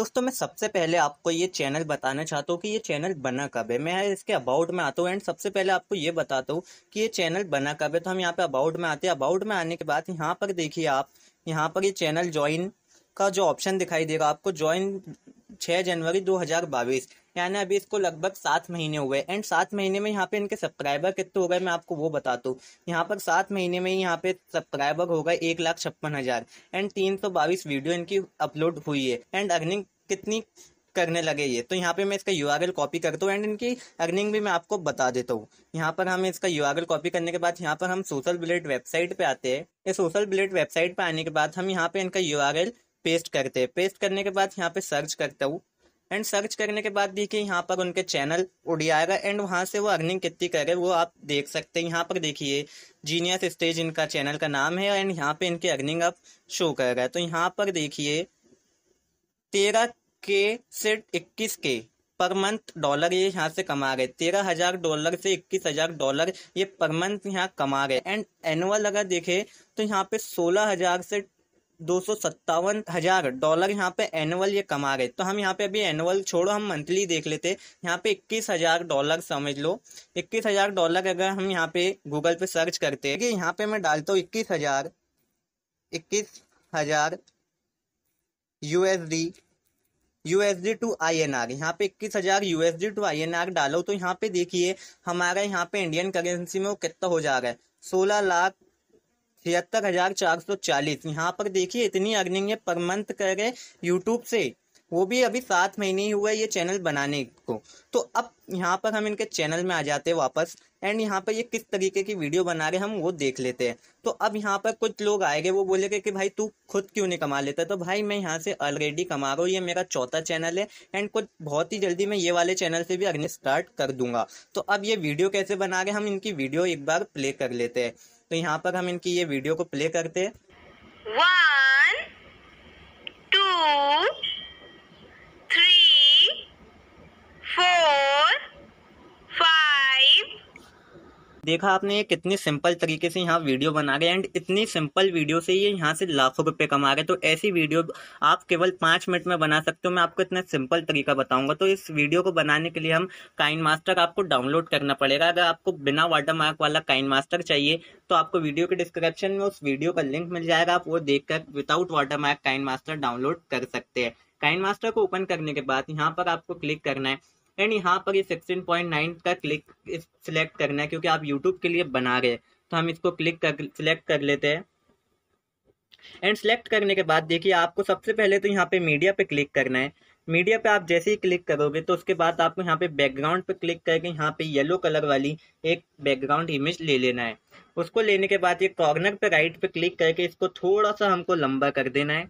दोस्तों मैं सबसे पहले आपको ये चैनल बताना चाहता हूँ कि ये चैनल बना कब है मैं इसके अबाउट में आता हूँ एंड सबसे पहले आपको ये बताता हूँ कि ये चैनल बना कब है तो हम यहाँ पे अबाउट में आते हैं अबाउट में आने के बाद यहाँ पर देखिए आप यहाँ पर ये चैनल ज्वाइन का जो ऑप्शन दिखाई देगा आपको ज्वाइन छह जनवरी दो यानी अभी इसको लगभग सात महीने हुए एंड सात महीने में यहाँ पे इनके सब्सक्राइबर कितने हो गए मैं आपको वो बता दू यहाँ पर सात महीने में यहाँ पे सब्सक्राइबर हो गए एक लाख छप्पन हज़ार एंड तीन सौ बाईस वीडियो इनकी अपलोड हुई है एंड अर्निंग कितनी करने लगे ये तो यहाँ पे मैं इसका यू कॉपी करता हूँ एंड इनकी अर्निंग भी मैं आपको बता देता हूँ यहाँ पर हम इसका यू कॉपी करने के बाद यहाँ पर हम सोशल बुलेट वेबसाइट पे आते हैं इस सोशल बुलेट वेबसाइट पे आने के बाद हम यहाँ पे इनका यू पेस्ट करते हैं पेस्ट करने के बाद यहाँ पे सर्च करता हूँ एंड सर्च करने के बाद देखिए यहाँ पर उनके चैनल उड़ी आएगा एंड वहाँ से वो अर्निंग कितनी करे वो आप देख सकते हैं यहाँ पर देखिए जीनियस स्टेज इनका चैनल का नाम है एंड यहाँ पे इनकी अर्निंग अब शो कर रहा है तो यहाँ पर देखिए तेरह के से इक्कीस के पर मंथ डॉलर ये यहाँ से कमा गए तेरह हजार डॉलर से इक्कीस हजार डॉलर ये पर मंथ यहाँ कमा गए एंड एनुअल अगर देखे तो यहाँ पे सोलह हजार से दो सौ सत्तावन हजार डॉलर यहाँ पे एनुअल ये कमा रहे तो हम यहाँ पे अभी एनुअल छोड़ो हम मंथली देख लेते यहाँ पे इक्कीस हजार डॉलर समझ लो इक्कीस हजार डॉलर अगर हम यहाँ पे गूगल पे सर्च करते हैं यहाँ पे मैं डालता हूँ इक्कीस हजार इक्कीस हजार USD USD to I N R यहाँ पे इक्कीस हजार USD to I N R डालो तो यहाँ पे देखिए हमारा यहाँ पे इंडियन करेंसी में वो कितना हो जा रहा है सोलह लाख छिहत्तर हजार चार सौ चालीस यहाँ पर देखिए इतनी अर्निंग है पर मंथ कर रहे यूट्यूब से वो भी अभी सात महीने ही हुआ ये चैनल बनाने को तो अब यहाँ पर हम इनके चैनल में आ जाते हैं वापस एंड यहाँ पर ये किस तरीके की वीडियो बना रहे हम वो देख लेते हैं तो अब यहाँ पर कुछ लोग आएंगे वो बोलेंगे कि भाई तू खुद क्यों नहीं कमा लेता तो भाई मैं यहाँ से ऑलरेडी कमा रहा हूँ ये मेरा चौथा चैनल है एंड कुछ बहुत ही जल्दी मैं ये वाले चैनल से भी अग्नि स्टार्ट कर दूंगा तो अब ये वीडियो कैसे बना रहे हम इनकी वीडियो एक बार प्ले कर लेते हैं तो यहाँ पर हम इनकी ये वीडियो को प्ले करते वन टू देखा आपने ये कितने सिंपल तरीके से यहाँ वीडियो बना रहे एंड इतनी सिंपल वीडियो से ये यहाँ से लाखों रुपए कमा रहे तो ऐसी वीडियो आप केवल पांच मिनट में बना सकते हो मैं आपको इतना सिंपल तरीका बताऊंगा तो इस वीडियो को बनाने के लिए हम काइन मास्टर आपको डाउनलोड करना पड़ेगा अगर आपको बिना वाटर मार्क वाला काइन मास्टर चाहिए तो आपको वीडियो के डिस्क्रिप्शन में उस वीडियो का लिंक मिल जाएगा आप वो देखकर without watermark KineMaster download कर सकते हैं काइन मास्टर को ओपन करने के बाद यहाँ पर आपको क्लिक करना है एंड यहाँ पर ये सिक्सटीन पॉइंट नाइन का क्लिक सिलेक्ट करना है क्योंकि आप यूट्यूब के लिए बना रहे हैं तो हम इसको क्लिक कर सिलेक्ट कर लेते हैं एंड सेलेक्ट करने के बाद देखिए आपको सबसे पहले तो यहाँ पे मीडिया पे क्लिक करना है मीडिया पे आप जैसे ही क्लिक करोगे तो उसके बाद आपको यहाँ पे बैकग्राउंड पे क्लिक करके यहाँ पे येलो कलर वाली एक बैकग्राउंड इमेज ले लेना है उसको लेने के बाद ये कॉर्नर पे राइट पे क्लिक करके इसको थोड़ा सा हमको लंबा कर देना है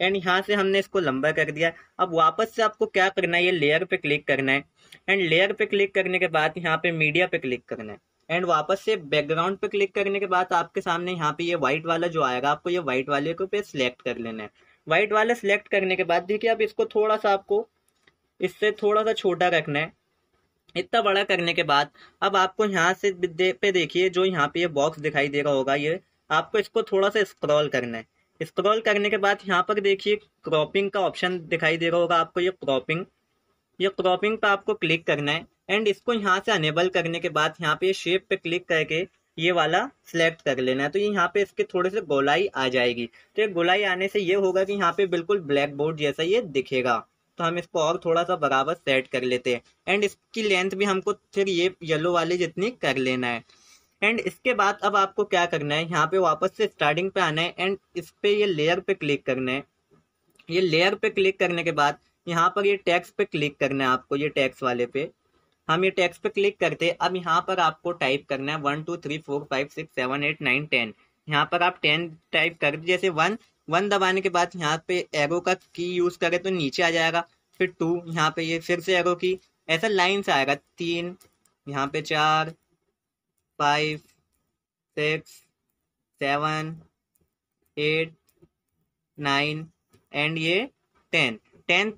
एंड यहाँ से हमने इसको लंबा कर दिया अब वापस से आपको क्या करना है ये लेयर पे क्लिक करना है एंड लेयर पे क्लिक करने के बाद यहाँ पे मीडिया पे क्लिक करना है एंड वापस से बैकग्राउंड पे क्लिक करने के बाद आपके सामने यहाँ पे ये व्हाइट वाला जो आएगा आपको ये व्हाइट वाले को पे सिलेक्ट कर लेना है व्हाइट वाला सिलेक्ट करने के बाद देखिए आप इसको थोड़ा सा आपको इससे थोड़ा सा छोटा रखना है इतना बड़ा करने के बाद अब आपको यहाँ से पे देखिए जो यहाँ पे ये बॉक्स दिखाई दे रहा होगा ये आपको इसको थोड़ा सा स्क्रॉल करना है स्क्रॉल करने के बाद यहाँ पर देखिए क्रॉपिंग का ऑप्शन दिखाई दे रहा होगा आपको ये क्रॉपिंग ये क्रॉपिंग पर आपको क्लिक करना है एंड इसको यहाँ से अनेबल करने के बाद यहाँ पे शेप पे क्लिक करके ये वाला सिलेक्ट कर लेना है तो ये यहाँ पे इसके थोड़े से गोलाई आ जाएगी तो ये गोलाई आने से ये होगा कि यहाँ पे बिल्कुल ब्लैक बोर्ड जैसा ये दिखेगा तो हम इसको और थोड़ा सा बराबर सेट कर लेते हैं एंड इसकी लेंथ भी हमको फिर ये येलो वाले जितनी कर लेना है एंड इसके बाद अब आपको क्या करना है यहाँ पे वापस से स्टार्टिंग पे आना है एंड इस पे ये लेयर पे क्लिक करना है ये लेयर पे क्लिक करने के बाद यहाँ पर ये टैक्स पे क्लिक करना है आपको ये टैक्स वाले पे हम ये टैक्स पे क्लिक करते अब यहाँ पर आपको टाइप करना है one two three four five six seven eight nine ten यहाँ पर आप टेन टाइप कर जैसे वन वन दबाने के बाद यहाँ पे एरो का की यूज करे तो नीचे आ जाएगा फिर टू यहाँ पे ये फिर से एरो की ऐसा लाइन से आएगा तीन यहाँ पे चार five, six, seven, eight nine and ये टेन टेन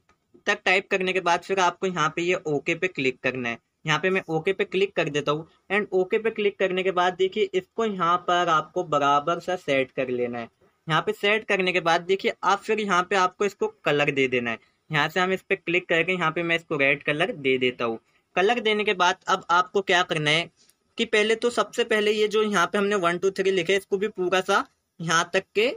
तक टाइप करने के बाद फिर आपको यहाँ पे ये ओके पे क्लिक करना है यहाँ पे मैं ओके पे क्लिक कर देता हूँ एंड ओके पे क्लिक करने के बाद देखिए इसको यहाँ पर आपको बराबर सा सेट कर लेना है यहाँ पे सेट करने के बाद देखिए आप फिर यहाँ पे आपको इसको कलर दे देना है यहाँ से हम इस पर क्लिक करके यहाँ पे मैं इसको रेड कलर दे देता हूँ कलर देने के बाद अब आपको क्या करना है कि पहले तो सबसे पहले ये जो यहाँ पे हमने वन टू थ्री लिखे इसको भी पूरा सा यहाँ तक के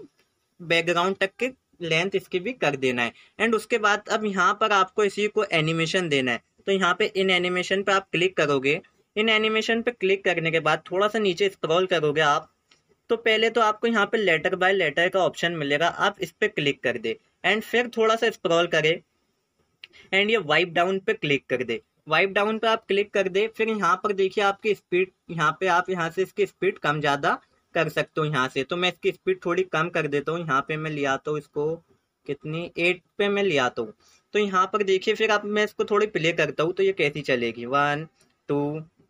बैकग्राउंड तक के लेंथ इसकी भी कर देना है एंड उसके बाद अब यहाँ पर आपको इसी को एनिमेशन देना है तो यहाँ पे इन एनिमेशन पे आप क्लिक करोगे इन एनिमेशन पे क्लिक करने के बाद थोड़ा सा नीचे स्क्रॉल करोगे आप तो पहले तो आपको यहाँ पे लेटर बाय लेटर का ऑप्शन मिलेगा आप इस पर क्लिक कर दे एंड फिर थोड़ा सा स्क्रॉल करे एंड ये वाइप डाउन पे क्लिक कर दे वाइप डाउन पे आप क्लिक कर दे फिर यहाँ पर देखिए आपकी स्पीड यहाँ पे आप यहाँ से इसकी स्पीड कम ज़्यादा कर सकते हो यहाँ से तो मैं इसकी स्पीड थोड़ी कम कर देता हूँ यहाँ पे मैं ले आता हूँ इसको कितनी एट पे मैं ले आता हूँ तो यहाँ पर देखिए फिर आप मैं इसको थोड़ी प्ले करता हूँ तो ये कैसी चलेगी one two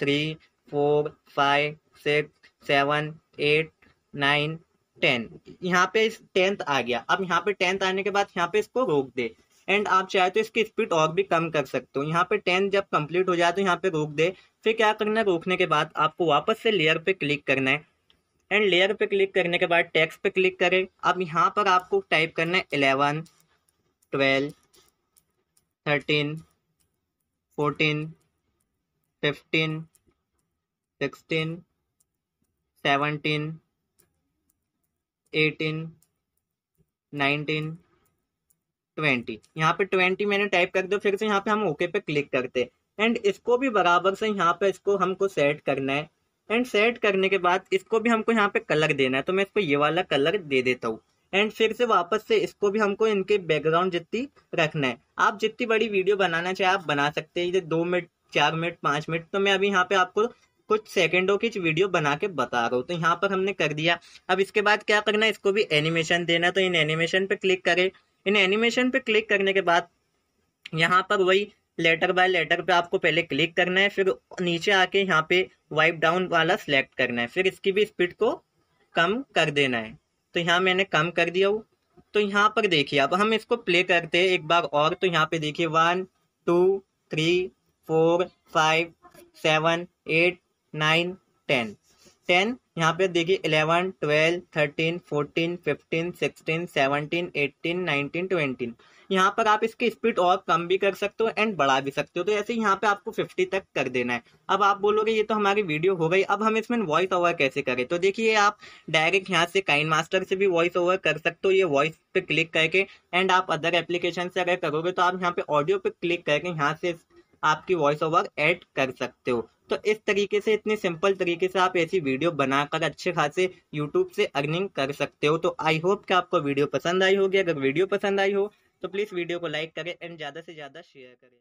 three four five six seven eight nine ten यहाँ पे टेंथ आ गया अब यहाँ पे टेंथ आने के बाद यहाँ पे इसको रोक दे एंड आप चाहे तो इसकी स्पीड और भी कम कर सकते हो यहाँ पे टेन जब कंप्लीट हो जाए तो यहाँ पे रोक दे फिर क्या करना है रोकने के बाद आपको वापस से लेयर पे क्लिक करना है एंड लेयर पे क्लिक करने के बाद टैक्स पे क्लिक करें अब यहाँ पर आपको टाइप करना है eleven twelve thirteen fourteen fifteen sixteen seventeen eighteen nineteen twenty यहाँ पे ट्वेंटी मैंने टाइप कर दो फिर से यहाँ पे हम ओके पे क्लिक करते एंड इसको भी बराबर से यहाँ पे इसको हमको सेट करना है एंड सेट करने के बाद इसको भी हमको यहाँ पे कलर देना है तो मैं इसको ये वाला कलर दे देता हूँ एंड फिर से वापस से इसको भी हमको इनके बैकग्राउंड जितनी रखना है आप जितनी बड़ी वीडियो बनाना चाहे आप बना सकते हैं दो मिनट चार मिनट पांच मिनट तो मैं अभी यहाँ पे आपको कुछ सेकंडों की वीडियो बना के बता रहा हूँ तो यहाँ पर हमने कर दिया अब इसके बाद क्या करना है इसको भी एनिमेशन देना तो इन एनिमेशन पे क्लिक करें इन एनिमेशन पे क्लिक करने के बाद यहाँ पर वही लेटर बाय लेटर पे आपको पहले क्लिक करना है फिर नीचे आके यहाँ पे वाइप डाउन वाला सिलेक्ट करना है फिर इसकी भी स्पीड को कम कर देना है तो यहाँ मैंने कम कर दिया वो तो यहाँ पर देखिए अब हम इसको प्ले करते हैं एक बार और तो यहाँ पे देखिए one two three four five seven eight nine ten ten यहाँ पे देखिए eleven twelve thirteen fourteen fifteen sixteen seventeen eighteen nineteen twenty यहाँ पर आप इसकी स्पीड और कम भी कर सकते हो एंड बढ़ा भी सकते हो तो ऐसे यहाँ पे आपको फिफ्टी तक कर देना है अब आप बोलोगे ये तो हमारी वीडियो हो गई अब हम इसमें वॉइस ओवर कैसे करें तो देखिए आप डायरेक्ट यहाँ से काइन मास्टर से भी वॉइस ओवर कर सकते हो ये वॉइस पे क्लिक करके एंड आप अदर एप्लीकेशन से अगर करोगे तो आप यहाँ पे ऑडियो पे क्लिक करके यहाँ से आपकी वॉइस ओवर एड कर सकते हो तो इस तरीके से इतने सिंपल तरीके से आप ऐसी वीडियो बनाकर अच्छे खासे यूट्यूब से अर्निंग कर सकते हो तो आई होप कि आपको वीडियो पसंद आई होगी अगर वीडियो पसंद आई हो तो प्लीज़ वीडियो को लाइक करें एंड ज़्यादा से ज़्यादा शेयर करें